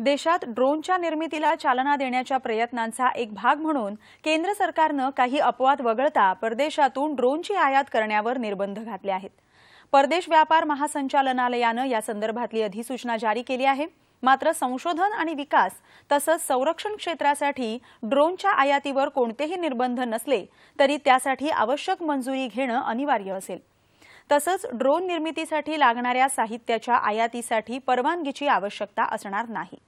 देशात ड्रोनच्या निर्मितीला चालना देण्याच्या प्रयत्नांचा एक भाग म्हणून केंद्र सरकारनं काही अपवाद वगळता परदेशातून ड्रोनची आयात करण्यावर निर्बंध घातले आहेत परदेश व्यापार महासंचालनालयानं यासंदर्भातली अधिसूचना जारी केली आहे मात्र संशोधन आणि विकास तसंच संरक्षण क्षेत्रासाठी ड्रोनच्या आयातीवर कोणतेही निर्बंध नसले तरी त्यासाठी आवश्यक मंजुरी घेणं अनिवार्य असेल तसंच ड्रोन निर्मितीसाठी लागणाऱ्या साहित्याच्या आयातीसाठी परवानगीची आवश्यकता असणार नाही